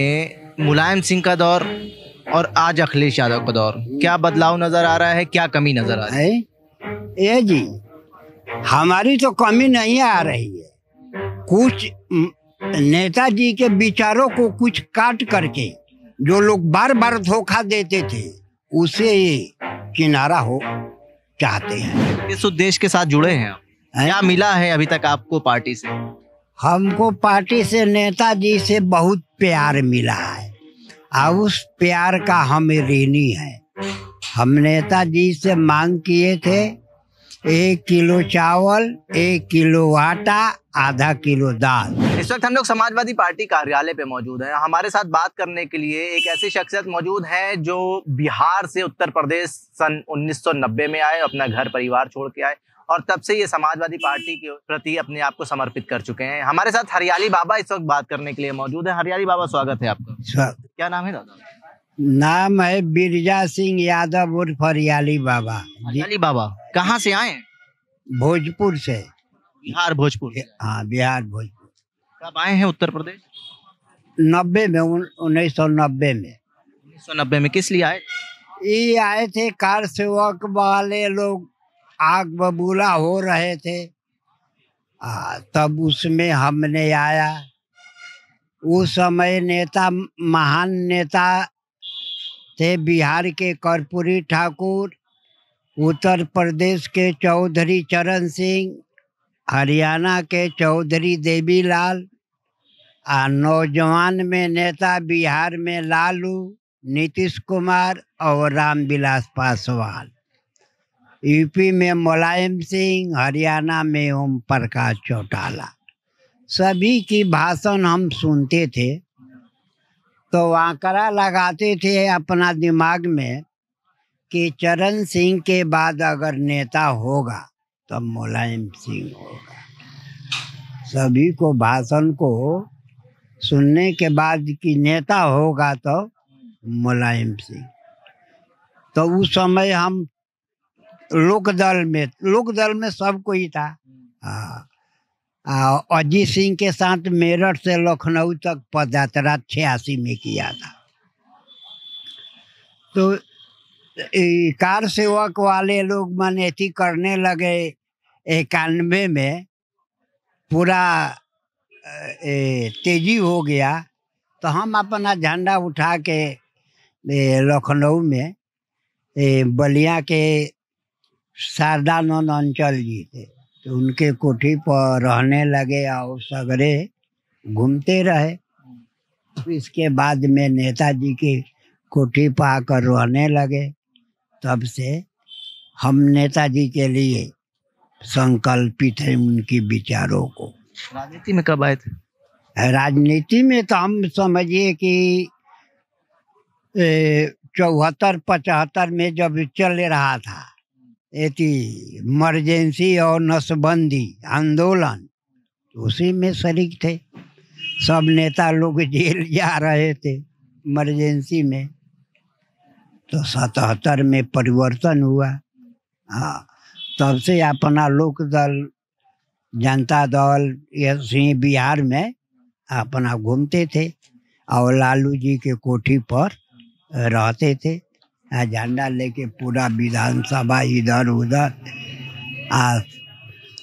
मुलायम सिंह का दौर और आज अखिलेश यादव का दौर क्या बदलाव नजर आ रहा है क्या कमी नजर आ रही है ए जी हमारी तो कमी नहीं आ रही है कुछ नेताजी के विचारों को कुछ काट करके जो लोग बार बार धोखा देते थे उसे किनारा हो चाहते हैं इस उद्देश्य के साथ जुड़े हैं क्या मिला है अभी तक आपको पार्टी से हमको पार्टी से नेताजी से बहुत प्यार मिला है और उस प्यार का हम ऋणी है हम नेताजी से मांग किए थे एक किलो चावल एक किलो आटा आधा किलो दाल इस वक्त हम लोग समाजवादी पार्टी कार्यालय पे मौजूद हैं हमारे साथ बात करने के लिए एक ऐसी शख्सियत मौजूद है जो बिहार से उत्तर प्रदेश सन 1990 में आए अपना घर परिवार छोड़ के आए और तब से ये समाजवादी पार्टी के प्रति अपने आप को समर्पित कर चुके हैं हमारे साथ हरियाली बाबा इस वक्त बात करने के लिए मौजूद है हरियाली बाबा स्वागत है आपका स्वागत क्या नाम है दादा नाम है बिरजा सिंह यादव उर्फ हरियाली बाबा हरियाली बाबा कहाँ से आए भोजपुर से बिहार भोजपुर हाँ बिहार भोजपुर कब आए हैं उत्तर प्रदेश नब्बे में उन्नीस सौ नब्बे में उन्नीस सौ नब्बे में किस लिए आए ये आए थे कार सेवक वाले लोग आग बबूला हो रहे थे आ, तब उसमें हमने आया उस समय नेता महान नेता थे बिहार के कर्पूरी ठाकुर उत्तर प्रदेश के चौधरी चरण सिंह हरियाणा के चौधरी देवीलाल आ नौजवान में नेता बिहार में लालू नीतीश कुमार और रामविलास पासवान यूपी में मुलायम सिंह हरियाणा में ओम प्रकाश चौटाला सभी की भाषण हम सुनते थे तो आंकड़ा लगाते थे अपना दिमाग में कि चरण सिंह के बाद अगर नेता होगा तो मुलायम सिंह होगा सभी को भाषण को सुनने के बाद कि नेता होगा तो मुलायम सिंह तो उस समय हम लोकदल में लोकदल में सब कोई था हाँ। अजीत सिंह के साथ मेरठ से लखनऊ तक पदयात्रा छियासी में किया था तो कार सेवक वाले लोग मन एथी करने लगे इक्यानवे में पूरा तेजी हो गया तो हम अपना झंडा उठा के लखनऊ में बलिया के शारदानंद अंचल जी थे तो उनके कोठी पर रहने लगे और सगरे घूमते रहे इसके बाद में नेताजी की कोठी पर आकर रहने लगे तब से हम नेताजी के लिए संकल्पित है उनकी विचारों को राजनीति में कब आए थे राजनीति में तो हम समझिए कि चौहत्तर पचहत्तर में जब चल रहा था एति इमरजेंसी और नसबंदी आंदोलन तो उसी में शरीक थे सब नेता लोग जेल जा रहे थे इमरजेंसी में तो सतहत्तर में परिवर्तन हुआ हाँ तब से अपना लोक दल जनता दल ऐसे बिहार में अपना घूमते थे और लालू जी के कोठी पर रहते थे झंडा लेके पूरा विधानसभा इधर उधर आ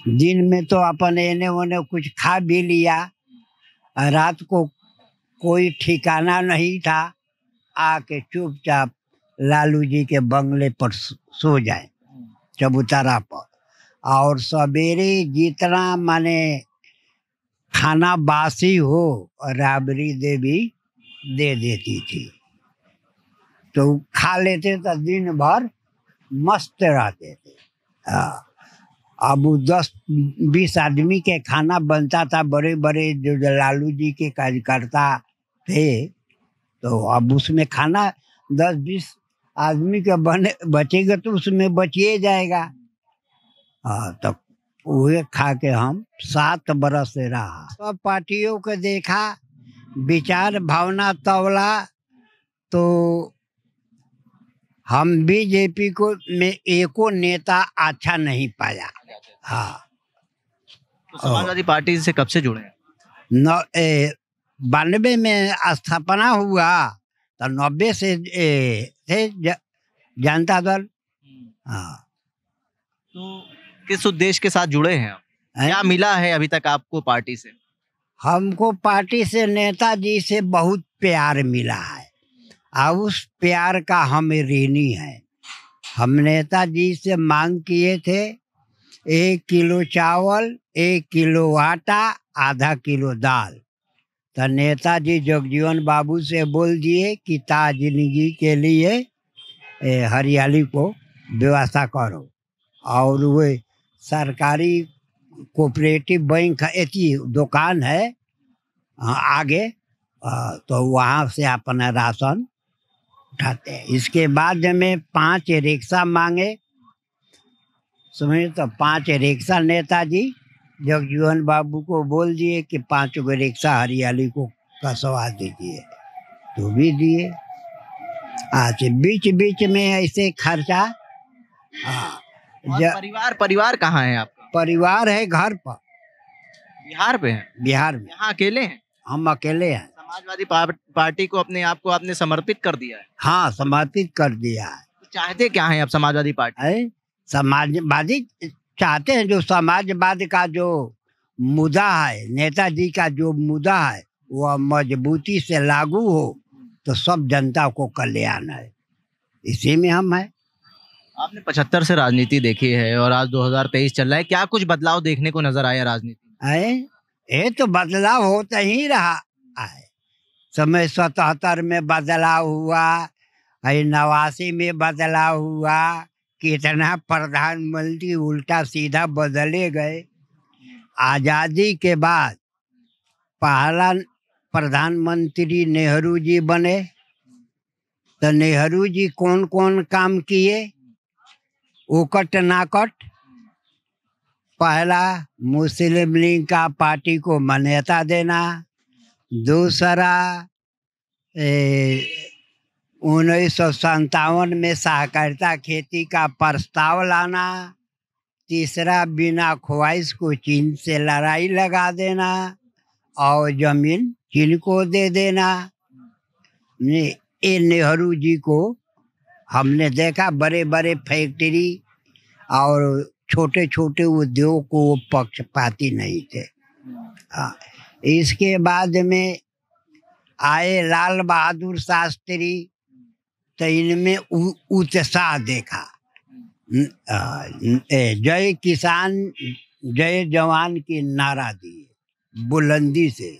दिन में तो अपन एने ओने कुछ खा भी लिया रात को कोई ठिकाना नहीं था आके चुपचाप लालू जी के बंगले पर सो जाए चबूतरा पर और सवेरे जितना माने खाना बासी हो राबरी देवी दे देती थी तो खा लेते तो दिन भर मस्त रहते थे हाँ। अब दस बीस आदमी के खाना बनता था बड़े बड़े जो लालू जी के कार्यकर्ता थे तो अब उसमें खाना दस बीस आदमी का बने बचेगा तो उसमें बचिए जाएगा हाँ तो वह खा के हम सात बरस से रहा सब पार्टियों को देखा विचार भावना तवला तो हम बीजेपी को में एको नेता अच्छा नहीं पाया हाँ तो समाजवादी पार्टी से कब से जुड़े नौ बानवे में स्थापना हुआ तो नब्बे से ए, थे जनता दल हाँ तो किस उद्देश्य के साथ जुड़े हैं क्या मिला है अभी तक आपको पार्टी से हमको पार्टी से नेताजी से बहुत प्यार मिला है और उस प्यार का हम ऋणी हैं हम नेताजी से मांग किए थे एक किलो चावल एक किलो आटा आधा किलो दाल तो नेताजी जगजीवन बाबू से बोल दिए कि ताजगी के लिए हरियाली को व्यवस्था करो और वे सरकारी कोऑपरेटिव बैंक एती दुकान है हाँ, आगे तो वहाँ से अपना राशन उठाते हैं इसके बाद में पांच रिक्शा मांगे समझे तो पांच रिक्शा नेताजी जगजीवन बाबू को बोल दिए कि पांच गो रिक्शा हरियाली को कसवा दीजिए तो भी दिए आज बीच बीच में ऐसे खर्चा हाँ परिवार परिवार कहाँ है आप परिवार है घर पर बिहार पे है बिहार में यहाँ अकेले हैं हम अकेले हैं समाजवादी पार्टी को अपने आप को आपने समर्पित कर दिया है हाँ समर्पित कर दिया है तो चाहते क्या है आप समाजवादी पार्टी समाजवादी चाहते हैं जो समाजवाद का जो मुद्दा है नेताजी का जो मुद्दा है वह मजबूती से लागू हो तो सब जनता को कल्याण है इसी में हम है आपने पचहत्तर से राजनीति देखी है और आज 2023 चल रहा है क्या कुछ बदलाव देखने को नजर आया राजनीति में ये तो बदलाव होता ही रहा है समय सतहत्तर में बदलाव हुआ अरे नवासी में बदलाव हुआ कितना प्रधानमंत्री उल्टा सीधा बदले गए आज़ादी के बाद पहला प्रधानमंत्री नेहरू जी बने तो नेहरू जी कौन कौन काम किए ओकट नाकट पहला मुस्लिम लीग का पार्टी को मान्यता देना दूसरा उन्नीस सौ संतावन में सहकारिता खेती का प्रस्ताव लाना तीसरा बिना ख्वाहिश को चीन से लड़ाई लगा देना और जमीन चीन को दे देना ये नेहरू जी को हमने देखा बड़े बड़े फैक्ट्री और छोटे छोटे उद्योग को वो पक्षपाती नहीं थे हाँ इसके बाद में आए लाल बहादुर शास्त्री तो इनमें उत्साह देखा जय किसान जय जवान के नारा दिए बुलंदी से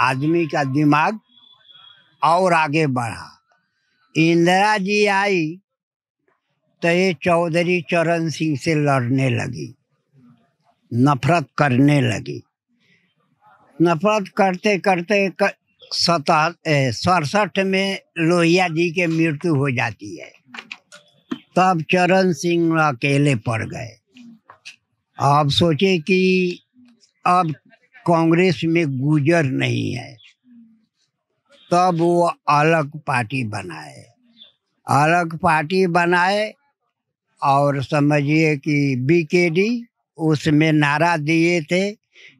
आदमी का दिमाग और आगे बढ़ा इंदिरा जी आई तो ये चौधरी चरण सिंह से लड़ने लगी नफरत करने लगी नफरत करते करते कर, सड़सठ में लोहिया जी के मृत्यु हो जाती है तब चरण सिंह अकेले पड़ गए आप सोचे कि अब कांग्रेस में गुजर नहीं है तब वो अलग पार्टी बनाए अलग पार्टी बनाए और समझिए कि बीकेडी उसमें नारा दिए थे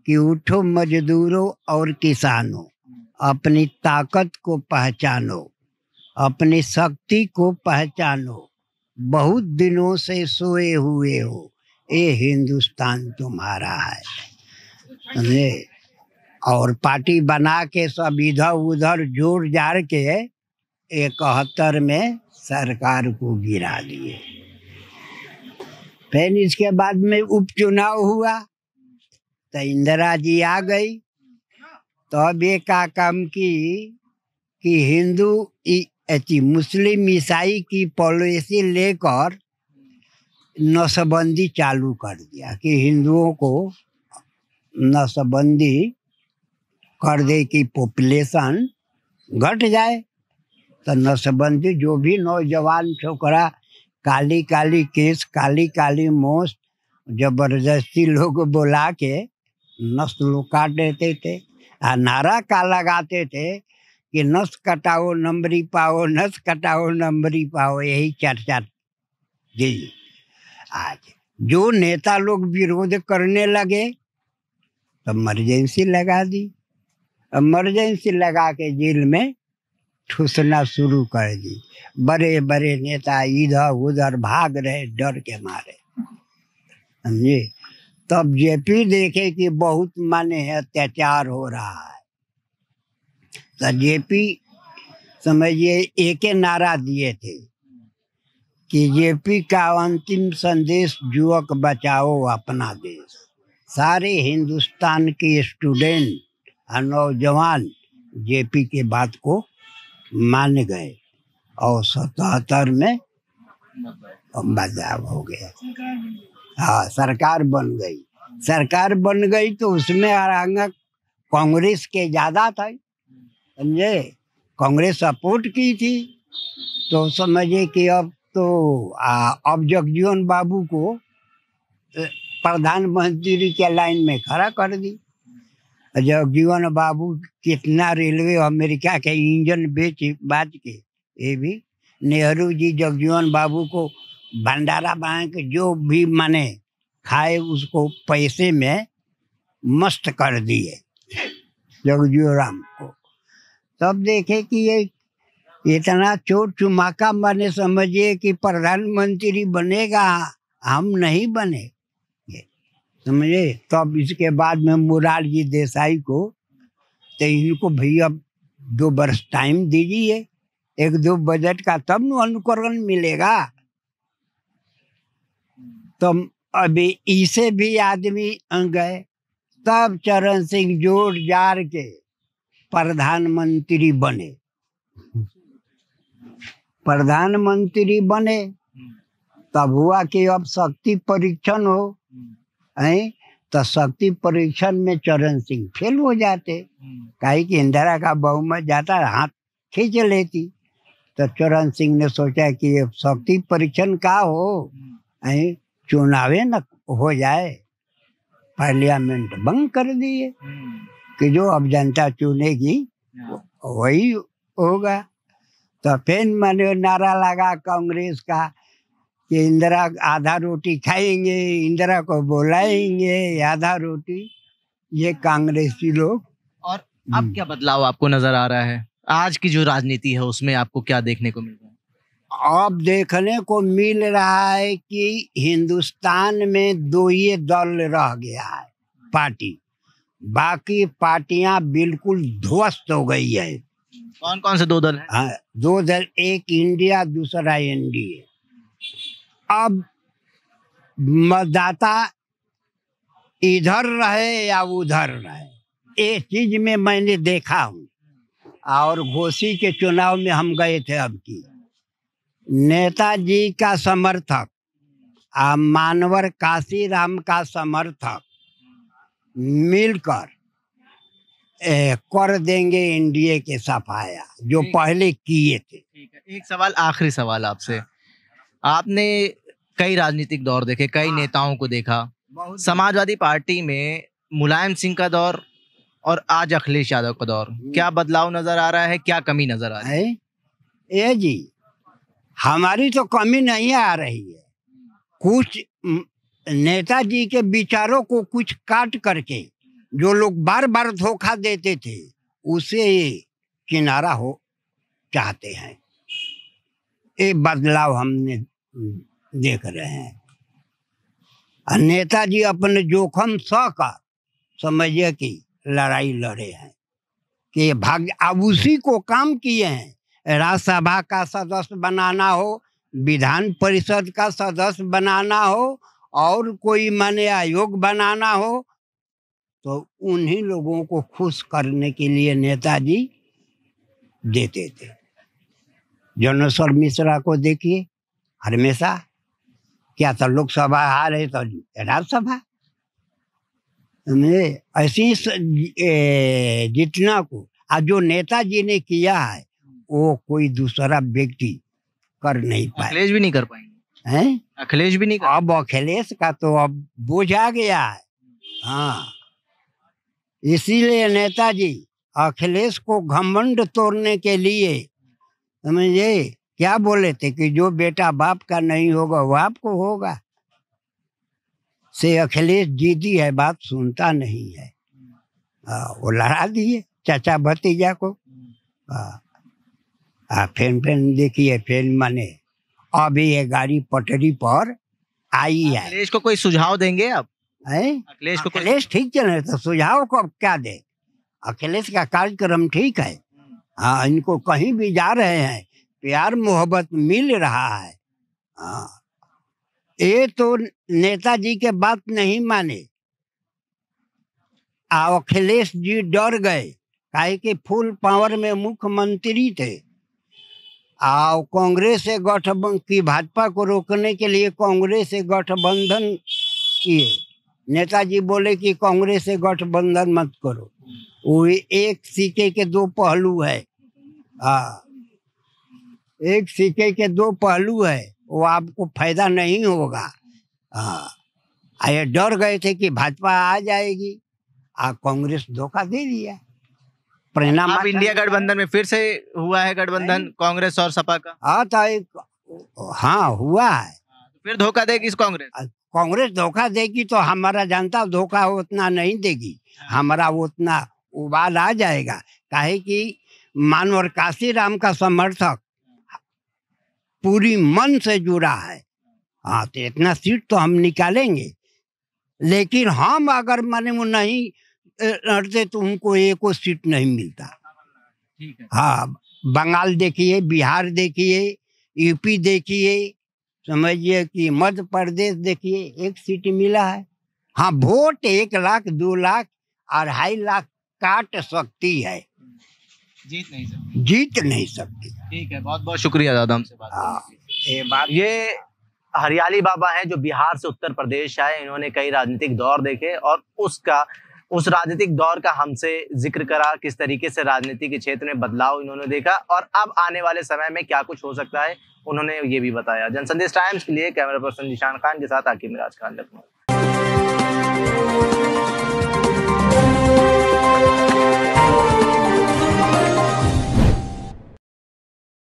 कि उठो मजदूरों और किसानों अपनी ताकत को पहचानो अपनी शक्ति को पहचानो बहुत दिनों से सोए हुए हो ये हिंदुस्तान तुम्हारा है समझे और पार्टी बना के सब इधर उधर जोड़ जार के इकहत्तर में सरकार को गिरा दिए फिर इसके बाद में उपचुनाव हुआ तो इंदिरा जी आ गई तब तो ये का काम की कि हिंदू अति मुस्लिम ईसाई की पॉलिसी लेकर नसबंदी चालू कर दिया कि हिंदुओं को नसबंदी कर दे कि पॉपुलेशन घट जाए तो नसबंदी जो भी नौजवान छोकरा काली काली केस काली काली मोस जबरदस्ती लोग बुला के नस लोग काट देते थे आ नारा का लगाते थे कि नस कटाओ नंबरी पाओ नस कटाओ नंबरी पाओ यही चर्चा जी आज जो नेता लोग विरोध करने लगे तो इमरजेंसी लगा दी इमरजेंसी लगा के जेल में ठूसना शुरू कर दी बड़े बड़े नेता इधर उधर भाग रहे डर के मारे समझे तब जेपी देखे कि बहुत माने अत्याचार हो रहा है तो जेपी समझिए एक नारा दिए थे कि जेपी का अंतिम संदेश युवक बचाओ अपना देश सारे हिंदुस्तान के स्टूडेंट और नौजवान जेपी के बात को मान गए और सतहत्तर में बदलाव हो गया हाँ सरकार बन गई सरकार बन गई तो उसमें आरंगक कांग्रेस के ज्यादा था समझे कांग्रेस सपोर्ट की थी तो समझे कि अब तो अब जगजीवन बाबू को प्रधानमंत्री के लाइन में खड़ा कर दी जगजीवन बाबू कितना रेलवे अमेरिका के इंजन बेच बाज के ये भी नेहरू जी जगजीवन बाबू को भंडारा बैंक जो भी माने खाए उसको पैसे में मस्त कर दिए जगजीव राम को तब देखे कि ये इतना चोर चुमाका माने समझिए कि प्रधानमंत्री बनेगा हम नहीं बने समझे तब इसके बाद में मुरारजी देसाई को तो इनको भैया दो वर्ष टाइम दीजिए एक दो बजट का तब न अनुकरण मिलेगा तो अभी इसे भी आदमी गए तब चरण सिंह जोड़ जार के प्रधानमंत्री बने प्रधानमंत्री बने तब हुआ कि अब शक्ति परीक्षण हो है तो शक्ति परीक्षण में चरण सिंह फेल हो जाते कहे कि इंदिरा का बहुमत जाता हाथ खींच लेती तो चरण सिंह ने सोचा कि शक्ति परीक्षण का हो चुनावे न हो जाए पार्लियामेंट बंद कर दिए हम्म। कि जो अब जनता चुनेगी हाँ। वही होगा तो फिर मैंने नारा लगा कांग्रेस का कि इंदिरा आधा रोटी खाएंगे इंदिरा को बुलाएंगे आधा रोटी ये हाँ। कांग्रेसी लोग और अब हम्म। क्या बदलाव आपको नजर आ रहा है आज की जो राजनीति है उसमें आपको क्या देखने को मिल रहा है अब देखने को मिल रहा है कि हिंदुस्तान में दो ही दल रह गया है पार्टी बाकी पार्टियां बिल्कुल ध्वस्त हो गई है कौन कौन से दो दल है हाँ दो दल एक इंडिया दूसरा एनडीए अब मतदाता इधर रहे या उधर रहे ये चीज में मैंने देखा हूँ और घोसी के चुनाव में हम गए थे अब की नेताजी का समर्थक मानवर काशी राम का समर्थक मिलकर कर देंगे इंडिया के सफाया जो पहले किए थे एक सवाल आखिरी सवाल आपसे आपने कई राजनीतिक दौर देखे कई हाँ। नेताओं को देखा समाजवादी पार्टी में मुलायम सिंह का दौर और आज अखिलेश यादव का दौर हम्म। क्या बदलाव नजर आ रहा है क्या कमी नजर आ रही है ए जी हमारी तो कमी नहीं आ रही है कुछ नेताजी के विचारों को कुछ काट करके जो लोग बार बार धोखा देते थे उसे किनारा हो चाहते हैं ये बदलाव हमने देख रहे हैं नेताजी अपने जोखम स का समझिए कि लड़ाई लड़े हैं कि भाग्य उसी को काम किए हैं राज्यसभा का सदस्य बनाना हो विधान परिषद का सदस्य बनाना हो और कोई माने आयोग बनाना हो तो उन्हीं लोगों को खुश करने के लिए नेताजी देते थे जनेश्वर मिश्रा को देखिए हमेशा क्या तो लोकसभा आ रहे तो राज्यसभा ऐसी जितना को आज जो नेताजी ने किया है वो कोई दूसरा व्यक्ति कर नहीं पाए अखिलेश भी नहीं कर पाएंगे हैं अखिलेश भी नहीं कर... अब अखिलेश का तो अब बोझ आ गया है हाँ इसीलिए नेताजी अखिलेश को घमंड तोड़ने के लिए समझे क्या बोले थे कि जो बेटा बाप का नहीं होगा वो आपको होगा से अखिलेश जीती है बात सुनता नहीं है आ, हाँ, वो लड़ा दिए चाचा भतीजा को आ, हाँ। आ, फिर फेन देखिए फेन माने अभी ये गाड़ी पटरी पर आई है अखिलेश को कोई सुझाव देंगे आप अखिलेश को अखिलेश ठीक चल रहे तो सुझाव को क्या दे अखिलेश का कार्यक्रम ठीक है हाँ इनको कहीं भी जा रहे हैं प्यार मोहब्बत मिल रहा है हाँ ये तो नेताजी के बात नहीं माने अखिलेश जी डर गए कहे कि फुल पावर में मुख्यमंत्री थे और कांग्रेस से गठबंधन की भाजपा को रोकने के लिए कांग्रेस से गठबंधन किए नेताजी बोले कि कांग्रेस से गठबंधन मत करो वो एक सिक्के के दो पहलू है आ, हाँ। एक सिक्के के दो पहलू है वो आपको फायदा नहीं होगा हाँ ये डर गए थे कि भाजपा आ जाएगी आ कांग्रेस धोखा दे दिया परिणाम अब इंडिया गठबंधन में फिर से हुआ है गठबंधन कांग्रेस और सपा का हाँ तो हाँ हुआ है तो फिर धोखा देगी इस कांग्रेस कांग्रेस धोखा देगी तो हमारा जनता धोखा उतना नहीं देगी हाँ। हमारा उतना उबाल आ जाएगा कहे कि मानवर काशी राम का समर्थक पूरी मन से जुड़ा है हाँ तो इतना सीट तो हम निकालेंगे लेकिन हम अगर मन नहीं लड़ते तो उनको एक सीट नहीं मिलता हाँ बंगाल देखिए बिहार देखिए यूपी देखिए समझिए कि मध्य प्रदेश देखिए एक सीट मिला है हाँ वोट एक लाख दो लाख अढ़ाई लाख काट सकती है जीत नहीं सकती जीत नहीं सकती ठीक है बहुत बहुत शुक्रिया दादा हमसे बात हाँ। ये बात ये हरियाली बाबा हैं जो बिहार से उत्तर प्रदेश आए इन्होंने कई राजनीतिक दौर देखे और उसका उस राजनीतिक दौर का हमसे जिक्र करा किस तरीके से राजनीति के क्षेत्र में बदलाव इन्होंने देखा और अब आने वाले समय में क्या कुछ हो सकता है उन्होंने ये भी बताया जनसंदेश टाइम्स के लिए कैमरा पर्सन निशान खान के साथ आकिब मिराज खान लखनऊ